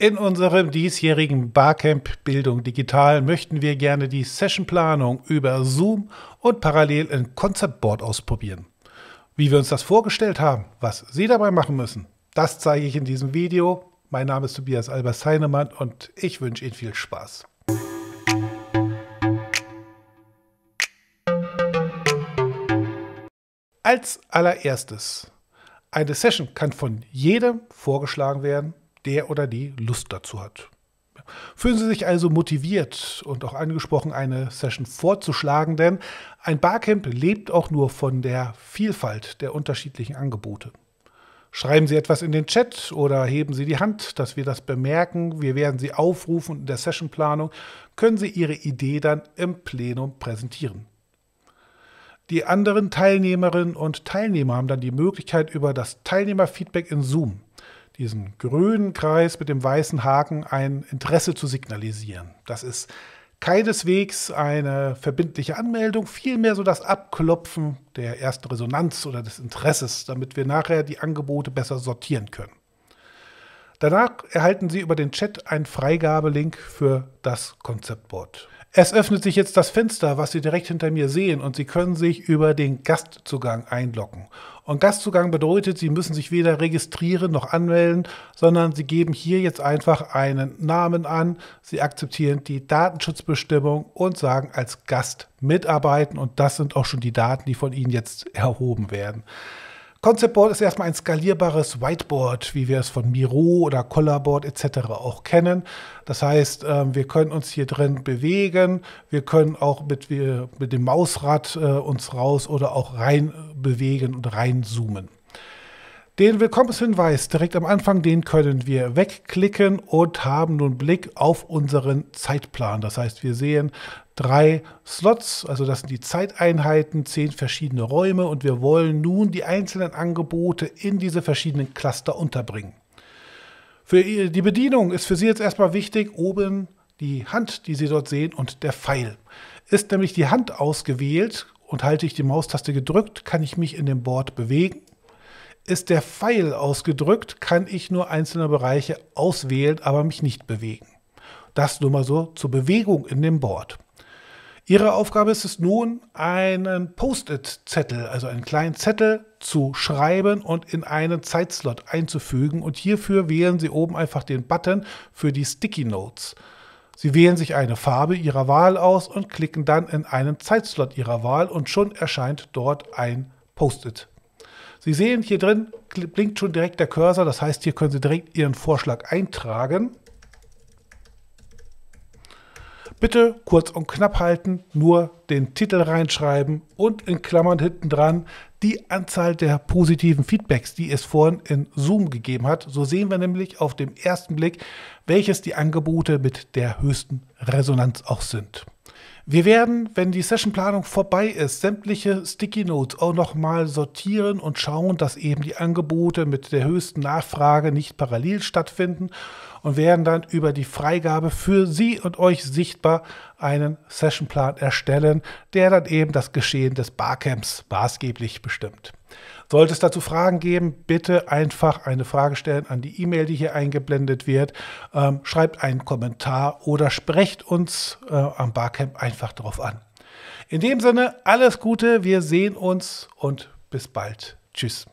In unserem diesjährigen Barcamp Bildung Digital möchten wir gerne die Sessionplanung über Zoom und parallel ein Konzeptboard ausprobieren. Wie wir uns das vorgestellt haben, was Sie dabei machen müssen, das zeige ich in diesem Video. Mein Name ist Tobias Albers Heinemann und ich wünsche Ihnen viel Spaß. Als allererstes, eine Session kann von jedem vorgeschlagen werden der oder die Lust dazu hat. Fühlen Sie sich also motiviert und auch angesprochen, eine Session vorzuschlagen, denn ein Barcamp lebt auch nur von der Vielfalt der unterschiedlichen Angebote. Schreiben Sie etwas in den Chat oder heben Sie die Hand, dass wir das bemerken. Wir werden Sie aufrufen und in der Sessionplanung können Sie Ihre Idee dann im Plenum präsentieren. Die anderen Teilnehmerinnen und Teilnehmer haben dann die Möglichkeit, über das Teilnehmerfeedback in Zoom diesen grünen Kreis mit dem weißen Haken ein Interesse zu signalisieren. Das ist keineswegs eine verbindliche Anmeldung, vielmehr so das Abklopfen der ersten Resonanz oder des Interesses, damit wir nachher die Angebote besser sortieren können. Danach erhalten Sie über den Chat einen Freigabelink für das Konzeptboard. Es öffnet sich jetzt das Fenster, was Sie direkt hinter mir sehen, und Sie können sich über den Gastzugang einloggen. Und Gastzugang bedeutet, Sie müssen sich weder registrieren noch anmelden, sondern Sie geben hier jetzt einfach einen Namen an, Sie akzeptieren die Datenschutzbestimmung und sagen als Gast mitarbeiten. Und das sind auch schon die Daten, die von Ihnen jetzt erhoben werden. Concept Board ist erstmal ein skalierbares Whiteboard, wie wir es von Miro oder Colorboard etc. auch kennen. Das heißt, ähm, wir können uns hier drin bewegen, wir können auch mit, mit dem Mausrad äh, uns raus oder auch rein äh, bewegen und reinzoomen. Den Willkommenshinweis direkt am Anfang, den können wir wegklicken und haben nun Blick auf unseren Zeitplan. Das heißt, wir sehen drei Slots, also das sind die Zeiteinheiten, zehn verschiedene Räume und wir wollen nun die einzelnen Angebote in diese verschiedenen Cluster unterbringen. Für die Bedienung ist für Sie jetzt erstmal wichtig, oben die Hand, die Sie dort sehen und der Pfeil. Ist nämlich die Hand ausgewählt und halte ich die Maustaste gedrückt, kann ich mich in dem Board bewegen ist der Pfeil ausgedrückt, kann ich nur einzelne Bereiche auswählen, aber mich nicht bewegen. Das nur mal so zur Bewegung in dem Board. Ihre Aufgabe ist es nun, einen Post-it-Zettel, also einen kleinen Zettel zu schreiben und in einen Zeitslot einzufügen. Und hierfür wählen Sie oben einfach den Button für die Sticky Notes. Sie wählen sich eine Farbe Ihrer Wahl aus und klicken dann in einen Zeitslot Ihrer Wahl und schon erscheint dort ein Post-it Sie sehen hier drin, blinkt schon direkt der Cursor. Das heißt, hier können Sie direkt Ihren Vorschlag eintragen. Bitte kurz und knapp halten, nur den Titel reinschreiben und in Klammern hinten dran die Anzahl der positiven Feedbacks, die es vorhin in Zoom gegeben hat. So sehen wir nämlich auf dem ersten Blick, welches die Angebote mit der höchsten Resonanz auch sind. Wir werden, wenn die Sessionplanung vorbei ist, sämtliche Sticky Notes auch nochmal sortieren und schauen, dass eben die Angebote mit der höchsten Nachfrage nicht parallel stattfinden und werden dann über die Freigabe für Sie und euch sichtbar einen Sessionplan erstellen, der dann eben das Geschehen des Barcamps maßgeblich bestimmt. Sollte es dazu Fragen geben, bitte einfach eine Frage stellen an die E-Mail, die hier eingeblendet wird. Ähm, schreibt einen Kommentar oder sprecht uns äh, am Barcamp einfach drauf an. In dem Sinne, alles Gute, wir sehen uns und bis bald. Tschüss.